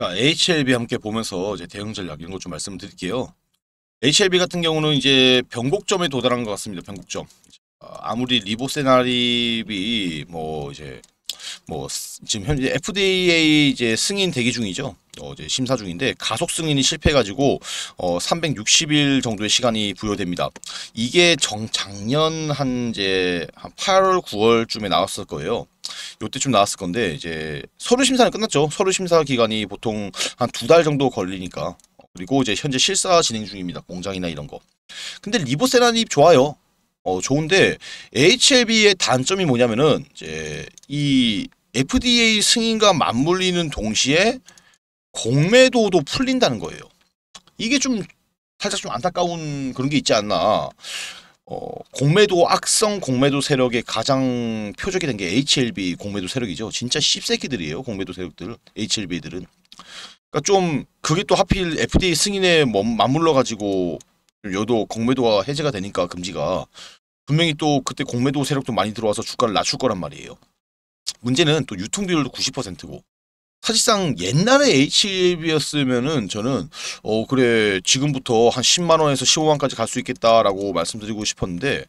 그러니까 HLB 함께 보면서 이제 대응 전략 이런 것 좀 말씀드릴게요. HLB 같은 경우는 이제 변곡점에 도달한 것 같습니다. 변곡점. 아, 아무리 리보세나립이 뭐 이제 뭐 지금 현재 FDA 이제 승인 대기 중이죠. 어 이제 심사 중인데 가속 승인이 실패해가지고 어 360일 정도의 시간이 부여됩니다. 이게 정 작년 한 이제 한 8월 9월쯤에 나왔을 거예요. 요때쯤 나왔을 건데 이제 서류 심사는 끝났죠. 서류 심사 기간이 보통 한 두 달 정도 걸리니까 그리고 이제 현재 실사 진행 중입니다. 공장이나 이런 거. 근데 리보세라닙 좋아요. 어 좋은데 HLB의 단점이 뭐냐면은 이제 이 FDA 승인과 맞물리는 동시에 공매도도 풀린다는 거예요. 이게 좀 살짝 좀 안타까운 그런 게 있지 않나. 어, 공매도 악성 공매도 세력의 가장 표적이 된 게 HLB 공매도 세력이죠. 진짜 씹새끼들이에요. 공매도 세력들 HLB들은. 그러니까 좀 그게 또 하필 FDA 승인에 맞물러 가지고 여도 공매도가 해제가 되니까 금지가 분명히 또 그때 공매도 세력도 많이 들어와서 주가를 낮출 거란 말이에요. 문제는 또 유통 비율도 90%고 사실상 옛날에 HB였으면은 e 저는 어 그래 지금부터 한 10만 원에서 15만까지 갈 수 있겠다라고 말씀드리고 싶었는데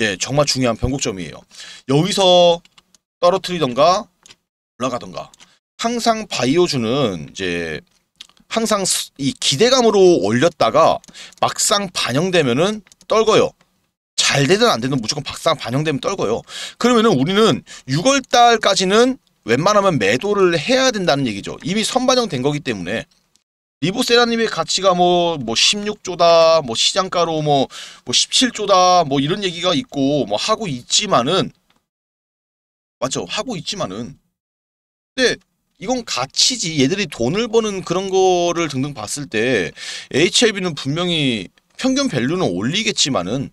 예 정말 중요한 변곡점이에요. 여기서 떨어뜨리던가 올라가던가 항상 바이오주는 이제 항상 이 기대감으로 올렸다가 막상 반영되면은 떨궈요. 잘 되든 안 되든 무조건 막상 반영되면 떨궈요. 그러면은 우리는 6월 달까지는 웬만하면 매도를 해야 된다는 얘기죠. 이미 선반영된 거기 때문에 리보세라님의 가치가 뭐, 뭐 16조다, 뭐 시장가로 뭐, 뭐 17조다, 뭐 이런 얘기가 있고, 뭐 하고 있지만은, 맞죠? 하고 있지만은. 근데 이건 가치지. 얘들이 돈을 버는 그런 거를 등등 봤을 때, HIV는 분명히 평균 밸류는 올리겠지만은,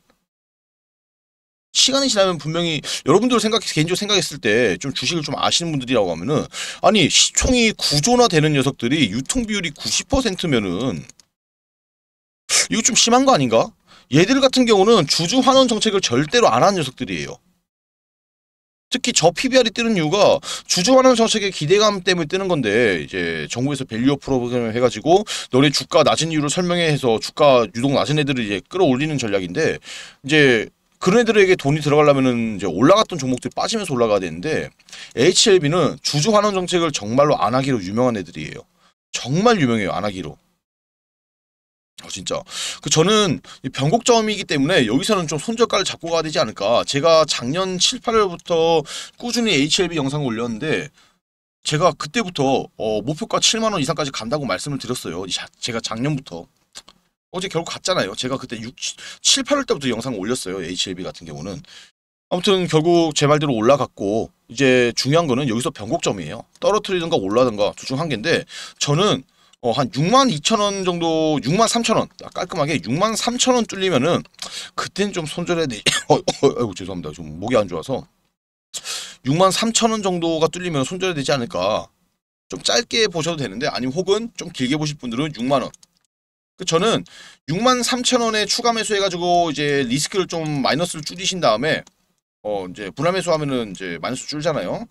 시간이 지나면 분명히 여러분들 생각 개인적으로 생각했을 때 좀 주식을 좀 아시는 분들이라고 하면은 아니 시총이 구조나 되는 녀석들이 유통 비율이 90%면은 이거 좀 심한 거 아닌가? 얘들 같은 경우는 주주 환원 정책을 절대로 안 한 녀석들이에요. 특히 저 PBR이 뜨는 이유가 주주 환원 정책의 기대감 때문에 뜨는 건데 이제 정부에서 밸류업 프로그램을 해가지고 너네 주가 낮은 이유를 설명해서 주가 유동 낮은 애들을 이제 끌어올리는 전략인데 이제 그런 애들에게 돈이 들어가려면 이제 올라갔던 종목들이 빠지면서 올라가야 되는데 HLB는 주주 환원 정책을 정말로 안 하기로 유명한 애들이에요. 정말 유명해요. 안 하기로. 어, 진짜. 그 저는 변곡점이기 때문에 여기서는 좀 손절가를 잡고 가야 되지 않을까. 제가 작년 7, 8월부터 꾸준히 HLB 영상 을 올렸는데 제가 그때부터 어, 목표가 7만원 이상까지 간다고 말씀을 드렸어요. 제가 작년부터. 어제 결국 갔잖아요. 제가 그때 6, 7, 8월 때부터 영상 올렸어요. HLB 같은 경우는. 아무튼 결국 제 말대로 올라갔고 이제 중요한 거는 여기서 변곡점이에요. 떨어뜨리든가 올라든가 둘중한 개인데 저는 어, 한 6만 2천 원 정도, 6만 3천 원 아, 깔끔하게 6만 3천 원 뚫리면은 그땐 좀 손절해야 돼. 어, 어, 아이고 죄송합니다. 좀 목이 안 좋아서 6만 3천 원 정도가 뚫리면 손절해야 되지 않을까. 좀 짧게 보셔도 되는데 아니면 혹은 좀 길게 보실 분들은 6만 원그 저는 6만 3천 원에 추가 매수해가지고 이제 리스크를 좀 마이너스를 줄이신 다음에 어 이제 분할 매수하면은 이제 마이너스 줄잖아요.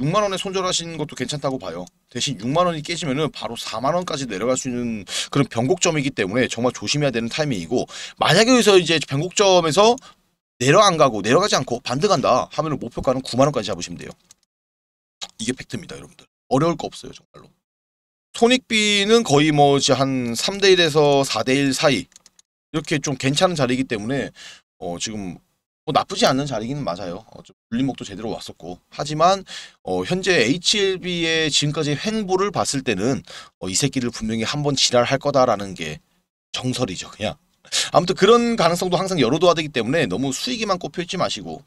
6만 원에 손절하신 것도 괜찮다고 봐요. 대신 6만 원이 깨지면은 바로 4만 원까지 내려갈 수 있는 그런 변곡점이기 때문에 정말 조심해야 되는 타이밍이고 만약에 여기서 이제 변곡점에서 내려 안 가고 내려가지 않고 반등한다 하면은 목표가는 9만 원까지 잡으시면 돼요. 이게 팩트입니다, 여러분들. 어려울 거 없어요, 정말로. 손익비는 거의 뭐 한 3대 1에서 4대 1 사이 이렇게 좀 괜찮은 자리이기 때문에 어 지금 뭐 나쁘지 않은 자리기는 맞아요. 어, 좀 불림목도 제대로 왔었고 하지만 어, 현재 HLB의 지금까지 횡보를 봤을 때는 어, 이 새끼를 분명히 한번 지랄할 거다라는 게 정설이죠 그냥. 아무튼 그런 가능성도 항상 열어둬야 되기 때문에 너무 수익이만 꼽혀있지 마시고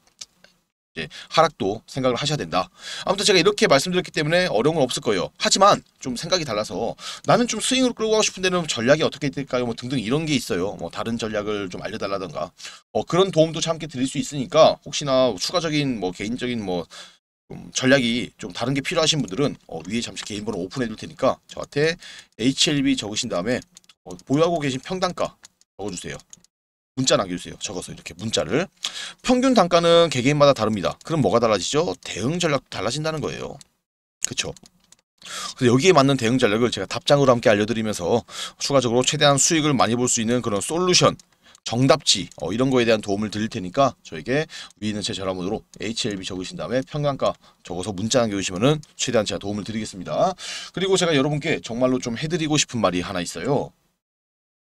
예, 하락도 생각을 하셔야 된다. 아무튼 제가 이렇게 말씀드렸기 때문에 어려운 건 없을 거예요. 하지만 좀 생각이 달라서 나는 좀 스윙으로 끌고 가고 싶은 데는 전략이 어떻게 될까요? 뭐 등등 이런 게 있어요. 뭐 다른 전략을 좀 알려달라던가 어, 그런 도움도 함께 드릴 수 있으니까 혹시나 추가적인 뭐 개인적인 뭐좀 전략이 좀 다른 게 필요하신 분들은 어, 위에 잠시 개인번호 오픈해 둘 테니까 저한테 HLB 적으신 다음에 어, 보유하고 계신 평단가 적어주세요. 문자 남겨주세요. 적어서 이렇게 문자를. 평균 단가는 개개인마다 다릅니다. 그럼 뭐가 달라지죠? 대응 전략도 달라진다는 거예요. 그쵸? 그래서 여기에 맞는 대응 전략을 제가 답장으로 함께 알려드리면서 추가적으로 최대한 수익을 많이 볼 수 있는 그런 솔루션, 정답지 어, 이런 거에 대한 도움을 드릴 테니까 저에게 위에 있는 제 전화번호로 HLB 적으신 다음에 평강가 적어서 문자 남겨주시면 최대한 제가 도움을 드리겠습니다. 그리고 제가 여러분께 정말로 좀 해드리고 싶은 말이 하나 있어요.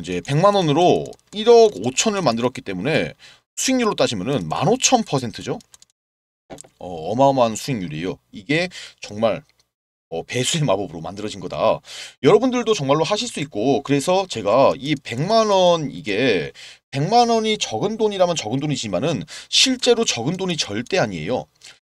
이제 100만 원으로 1억 5천을 만들었기 때문에 수익률로 따지면은 15,000%죠. 어, 마어마한 수익률이에요. 이게 정말 어, 배수의 마법으로 만들어진 거다. 여러분들도 정말로 하실 수 있고 그래서 제가 이 100만 원 이게 100만 원이 적은 돈이라면 적은 돈이지만은 실제로 적은 돈이 절대 아니에요.